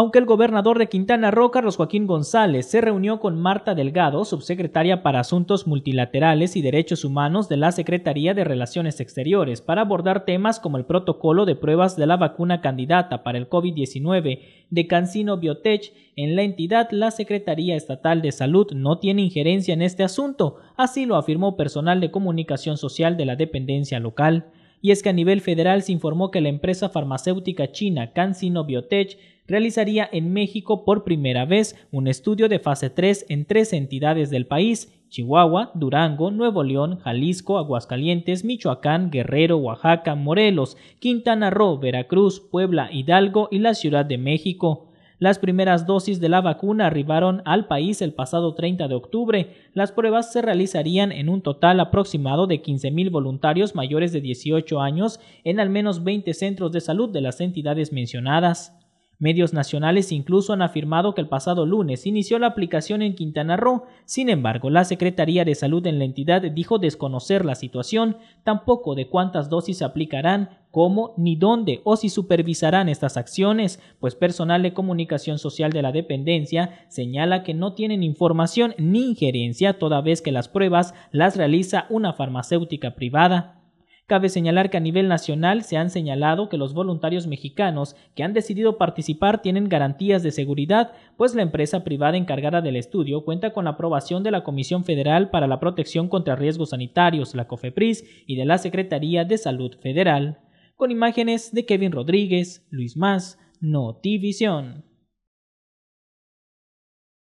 aunque el gobernador de Quintana Roo, Carlos Joaquín González, se reunió con Marta Delgado, subsecretaria para Asuntos Multilaterales y Derechos Humanos de la Secretaría de Relaciones Exteriores, para abordar temas como el protocolo de pruebas de la vacuna candidata para el COVID-19 de Cancino Biotech. En la entidad, la Secretaría Estatal de Salud no tiene injerencia en este asunto, así lo afirmó personal de comunicación social de la dependencia local. Y es que a nivel federal se informó que la empresa farmacéutica china CanSino Biotech realizaría en México por primera vez un estudio de fase 3 en tres entidades del país, Chihuahua, Durango, Nuevo León, Jalisco, Aguascalientes, Michoacán, Guerrero, Oaxaca, Morelos, Quintana Roo, Veracruz, Puebla, Hidalgo y la Ciudad de México. Las primeras dosis de la vacuna arribaron al país el pasado 30 de octubre. Las pruebas se realizarían en un total aproximado de 15.000 voluntarios mayores de 18 años en al menos 20 centros de salud de las entidades mencionadas. Medios nacionales incluso han afirmado que el pasado lunes inició la aplicación en Quintana Roo, sin embargo, la Secretaría de Salud en la entidad dijo desconocer la situación, tampoco de cuántas dosis se aplicarán, cómo ni dónde o si supervisarán estas acciones, pues personal de comunicación social de la dependencia señala que no tienen información ni injerencia toda vez que las pruebas las realiza una farmacéutica privada. Cabe señalar que a nivel nacional se han señalado que los voluntarios mexicanos que han decidido participar tienen garantías de seguridad, pues la empresa privada encargada del estudio cuenta con la aprobación de la Comisión Federal para la Protección contra Riesgos Sanitarios, la COFEPRIS, y de la Secretaría de Salud Federal. Con imágenes de Kevin Rodríguez, Luis Más, Notivisión.